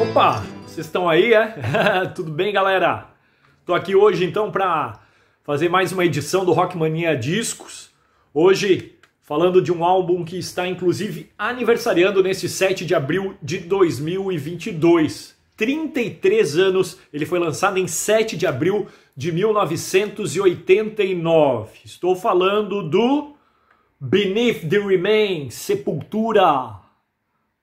Opa, vocês estão aí, é? Tudo bem, galera? Tô aqui hoje então para fazer mais uma edição do Rockmania Discos. Hoje falando de um álbum que está inclusive aniversariando nesse 7 de abril de 2022. 33 anos, ele foi lançado em 7 de abril de 1989. Estou falando do Beneath the Remains, Sepultura.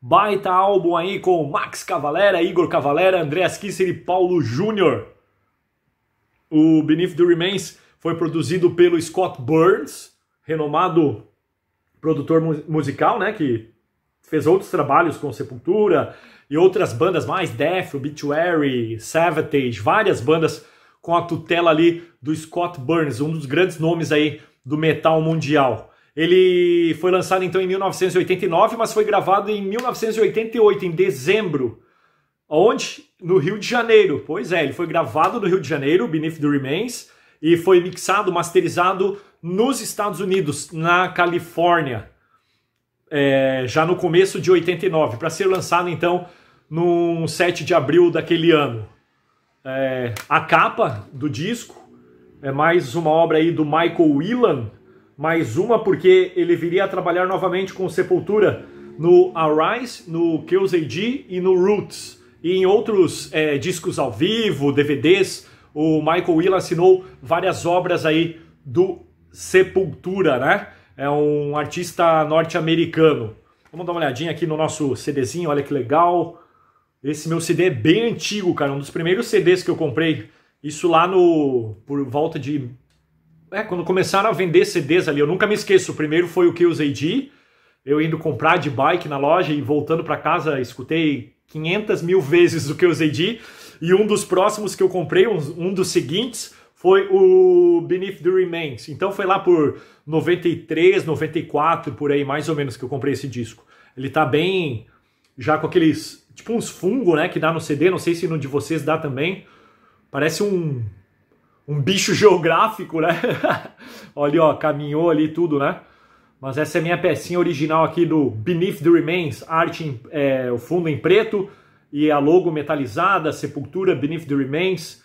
Baita álbum aí com Max Cavalera, Igor Cavalera, Andreas Kisser e Paulo Júnior. O Beneath the Remains foi produzido pelo Scott Burns, renomado produtor musical, né, que fez outros trabalhos com Sepultura e outras bandas mais, Death, Obituary, Savatage, várias bandas com a tutela ali do Scott Burns, um dos grandes nomes aí do metal mundial. Ele foi lançado então em 1989, mas foi gravado em 1988, em dezembro. Onde? No Rio de Janeiro. Pois é, ele foi gravado no Rio de Janeiro, Beneath the Remains, e foi mixado, masterizado nos Estados Unidos, na Califórnia, é, já no começo de 89, para ser lançado então no 7 de abril daquele ano. É, a capa do disco é mais uma obra aí do Michael Whelan, mais uma porque ele viria a trabalhar novamente com Sepultura no Arise, no Kills AD e no Roots. E em outros é, discos ao vivo, DVDs, o Michael Will assinou várias obras aí do Sepultura, né? É um artista norte-americano. Vamos dar uma olhadinha aqui no nosso CDzinho, olha que legal. Esse meu CD é bem antigo, cara, um dos primeiros CDs que eu comprei. Isso lá no por volta de é, quando começaram a vender CDs ali, eu nunca me esqueço. O primeiro foi o que usei de eu indo comprar de bike na loja e voltando para casa, escutei 500 mil vezes o que usei de e um dos próximos que eu comprei, um, dos seguintes, foi o Beneath the Remains. Então foi lá por 93, 94, por aí, mais ou menos, que eu comprei esse disco. Ele tá bem. já com aqueles. tipo uns fungo, né? Que dá no CD, não sei se no de vocês dá também. Parece um um bicho geográfico, né? Olha, ó, caminhou ali tudo, né? Mas essa é minha pecinha original aqui do Beneath the Remains, arte em, é, o fundo em preto e a logo metalizada, Sepultura, Beneath the Remains.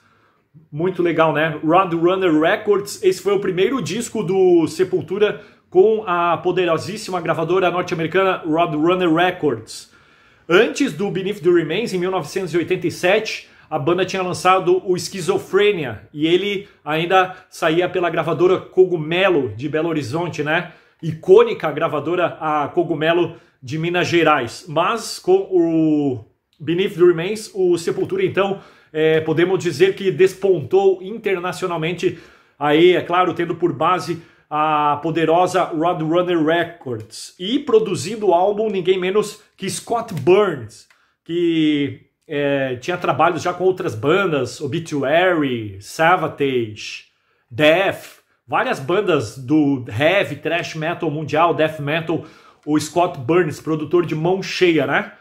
Muito legal, né? Runner Records, esse foi o primeiro disco do Sepultura com a poderosíssima gravadora norte-americana Runner Records. Antes do Beneath the Remains, em 1987, a banda tinha lançado o Esquizofrênia e ele ainda saía pela gravadora Cogumelo de Belo Horizonte, né? Icônica gravadora a Cogumelo de Minas Gerais. Mas com o Beneath the Remains, o Sepultura então é, podemos dizer que despontou internacionalmente, aí é claro, tendo por base a poderosa Roadrunner Records e produzindo o álbum ninguém menos que Scott Burns, que é, tinha trabalhos já com outras bandas, Obituary, Savatage, Death, várias bandas do heavy, thrash metal mundial, death metal, o Scott Burns, produtor de mão cheia, né?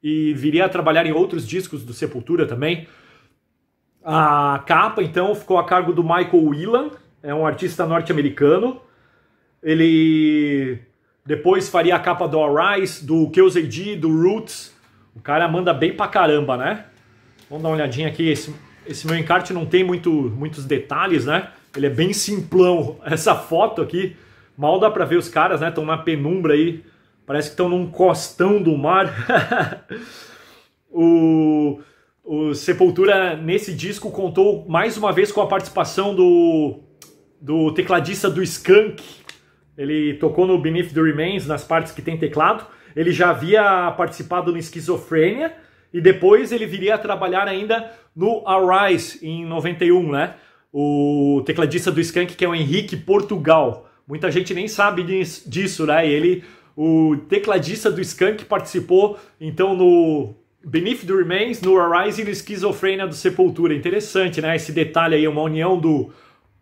E viria a trabalhar em outros discos do Sepultura também. A capa, então, ficou a cargo do Michael Whelan, é um artista norte-americano. Ele depois faria a capa do Arise, do Kills AD, do Roots, o cara manda bem pra caramba, né? Vamos dar uma olhadinha aqui. Esse, esse meu encarte não tem muito, muitos detalhes, né? Ele é bem simplão. Essa foto aqui, mal dá pra ver os caras, né? Estão na penumbra aí. Parece que estão num costão do mar. o, o Sepultura, nesse disco, contou mais uma vez com a participação do, do tecladista do Skunk, ele tocou no Beneath the Remains, nas partes que tem teclado. Ele já havia participado no Esquizofrênia. E depois ele viria a trabalhar ainda no Arise, em 91, né? O tecladista do Skank, que é o Henrique Portugal. Muita gente nem sabe disso, né? Ele, o tecladista do Skank, participou então no Beneath the Remains, no Arise e no Esquizofrênia do Sepultura. Interessante, né? Esse detalhe aí, uma união do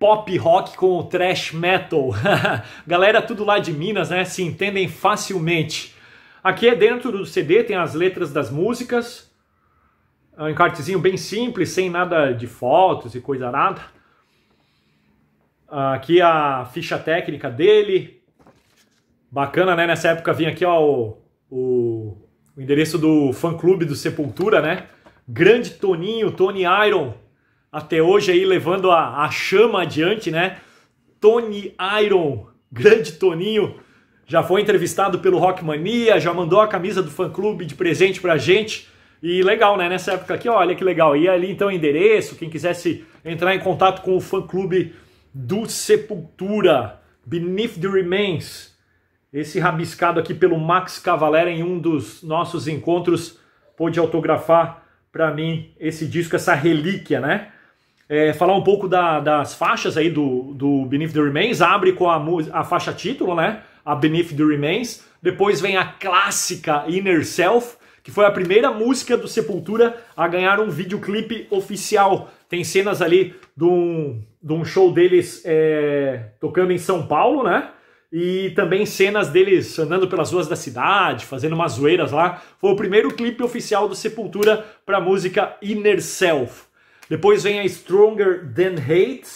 pop rock com o trash metal. Galera, tudo lá de Minas, né? Se entendem facilmente. Aqui é dentro do CD tem as letras das músicas. É um encartezinho bem simples, sem nada de fotos e coisa nada. Aqui a ficha técnica dele. Bacana, né? Nessa época vinha aqui ó, o, o, o endereço do fã-clube do Sepultura, né? Grande Toninho, Tony Iron até hoje aí levando a, a chama adiante, né? Tony Iron, grande Toninho, já foi entrevistado pelo Rockmania, já mandou a camisa do fã-clube de presente pra gente. E legal, né? Nessa época aqui, olha que legal. E ali então endereço, quem quisesse entrar em contato com o fã-clube do Sepultura, Beneath the Remains. Esse rabiscado aqui pelo Max Cavalera em um dos nossos encontros pôde autografar para mim esse disco, essa relíquia, né? é, falar um pouco da, das faixas aí do, do Beneath the Remains. Abre com a, a faixa título, né? A Beneath the Remains. Depois vem a clássica Inner Self, que foi a primeira música do Sepultura a ganhar um videoclipe oficial. Tem cenas ali de um, de um show deles é, tocando em São Paulo, né? E também cenas deles andando pelas ruas da cidade, fazendo umas zoeiras lá. Foi o primeiro clipe oficial do Sepultura para a música Inner Self. Depois vem a Stronger Than Hate.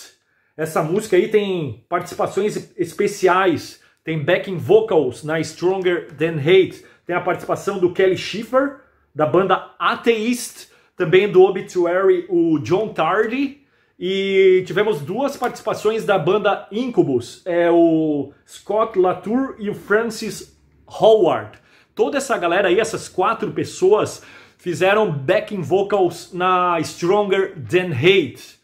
Essa música aí tem participações especiais, tem backing vocals na Stronger Than Hate. Tem a participação do Kelly Schiffer, da banda Atheist, também do Obituary, o John Tardy. E tivemos duas participações da banda Incubus, é o Scott Latour e o Francis Howard. Toda essa galera aí, essas quatro pessoas, fizeram backing vocals na Stronger Than Hate.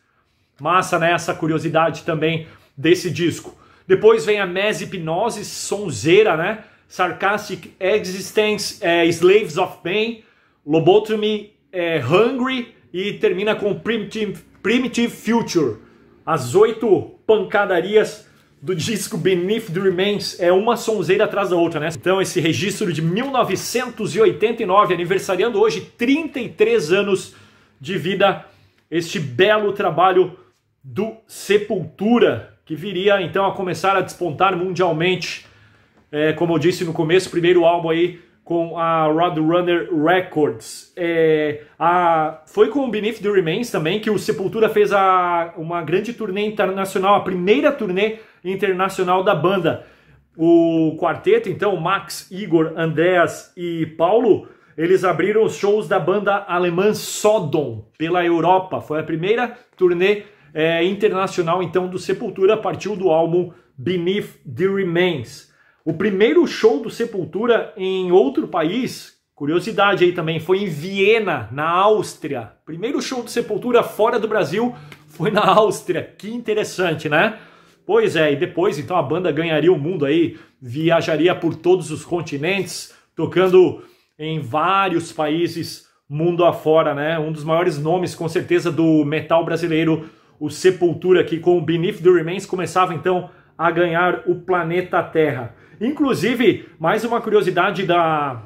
Massa, né? Essa curiosidade também desse disco. Depois vem a Mes Hipnose, Sonzeira, né? Sarcastic Existence, é, Slaves of Pain, Lobotomy, é, Hungry e termina com Primitive, Primitive Future. As oito pancadarias do disco Beneath the Remains é uma sonzeira atrás da outra, né? Então esse registro de 1989, aniversariando hoje 33 anos de vida, este belo trabalho do Sepultura, que viria então a começar a despontar mundialmente. É, como eu disse no começo, primeiro álbum aí com a Roadrunner Records. É, a, foi com o Beneath the Remains também que o Sepultura fez a, uma grande turnê internacional, a primeira turnê internacional da banda. O quarteto, então, Max, Igor, Andreas e Paulo, eles abriram os shows da banda alemã Sodom pela Europa. Foi a primeira turnê é, internacional, então, do Sepultura, partiu do álbum Beneath the Remains. O primeiro show do Sepultura em outro país, curiosidade aí também, foi em Viena, na Áustria. Primeiro show do Sepultura fora do Brasil foi na Áustria. Que interessante, né? Pois é, e depois então a banda ganharia o mundo aí, viajaria por todos os continentes, tocando em vários países mundo afora, né? Um dos maiores nomes, com certeza, do metal brasileiro, o Sepultura, que com o Beneath the Remains começava então a ganhar o planeta Terra. Inclusive, mais uma curiosidade da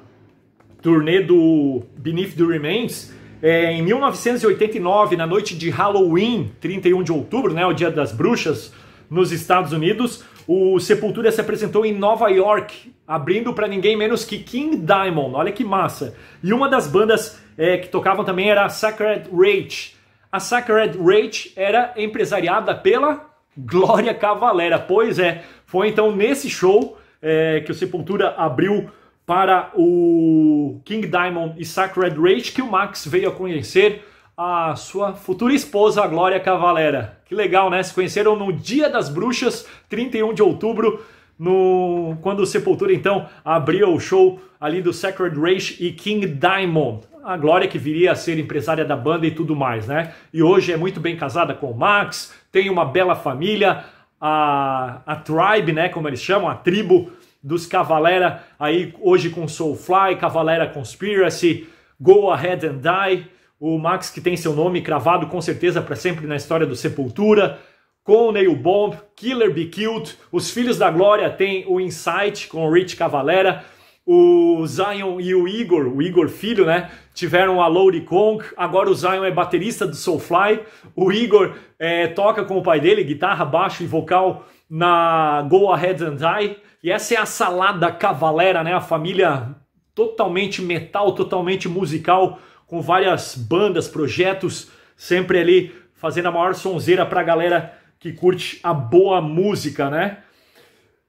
turnê do Beneath the Remains. É, em 1989, na noite de Halloween, 31 de outubro, né, o Dia das Bruxas, nos Estados Unidos, o Sepultura se apresentou em Nova York, abrindo para ninguém menos que King Diamond. Olha que massa! E uma das bandas é, que tocavam também era a Sacred Rage. A Sacred Rage era empresariada pela Glória Cavalera. Pois é, foi então nesse show é, que o Sepultura abriu para o King Diamond e Sacred Rage, que o Max veio a conhecer a sua futura esposa, a Glória Cavalera. Que legal, né? Se conheceram no Dia das Bruxas, 31 de outubro, no... quando o Sepultura, então, abriu o show ali do Sacred Rage e King Diamond. A Glória que viria a ser empresária da banda e tudo mais, né? E hoje é muito bem casada com o Max, tem uma bela família, a, a tribe, né, como eles chamam, a tribo dos Cavalera, aí hoje com Soulfly, Cavalera Conspiracy, Go Ahead and Die, o Max que tem seu nome cravado com certeza para sempre na história do Sepultura, com o Neil Bomb, Killer Be Killed, os Filhos da Glória tem o Insight com o Rich Cavalera, o Zion e o Igor, o Igor filho, né? Tiveram a Lowry Kong. agora o Zion é baterista do Soulfly, o Igor é, toca com o pai dele, guitarra, baixo e vocal na Go Ahead and Die. E essa é a salada cavalera, né? A família totalmente metal, totalmente musical, com várias bandas, projetos, sempre ali fazendo a maior sonzeira pra galera que curte a boa música, né?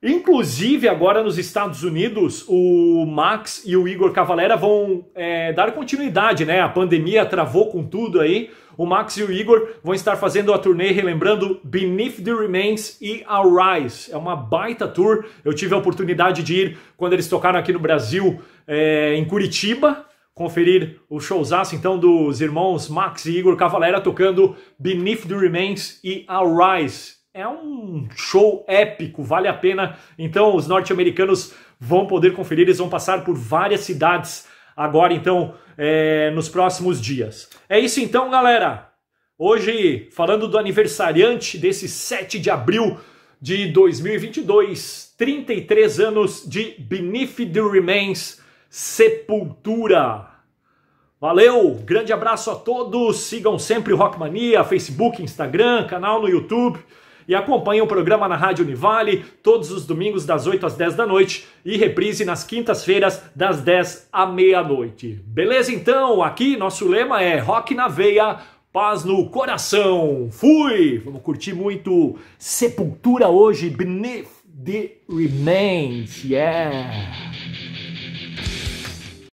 Inclusive, agora nos Estados Unidos, o Max e o Igor Cavalera vão é, dar continuidade, né? A pandemia travou com tudo aí. O Max e o Igor vão estar fazendo a turnê relembrando Beneath the Remains e Arise. É uma baita tour. Eu tive a oportunidade de ir quando eles tocaram aqui no Brasil, é, em Curitiba, conferir o showzaço então dos irmãos Max e Igor Cavalera tocando Beneath the Remains e Arise é um show épico, vale a pena. Então, os norte-americanos vão poder conferir, eles vão passar por várias cidades agora, então, é, nos próximos dias. É isso então, galera. Hoje, falando do aniversariante desse 7 de abril de 2022, 33 anos de Beneath the Remains Sepultura. Valeu, grande abraço a todos. Sigam sempre o Rockmania, Facebook, Instagram, canal no YouTube e acompanhe o programa na Rádio Univale todos os domingos das 8 às 10 da noite e reprise nas quintas-feiras das 10 à meia-noite. Beleza então? Aqui nosso lema é Rock na veia, paz no coração. Fui! Vamos curtir muito Sepultura hoje, Beneath the Remains. Yeah!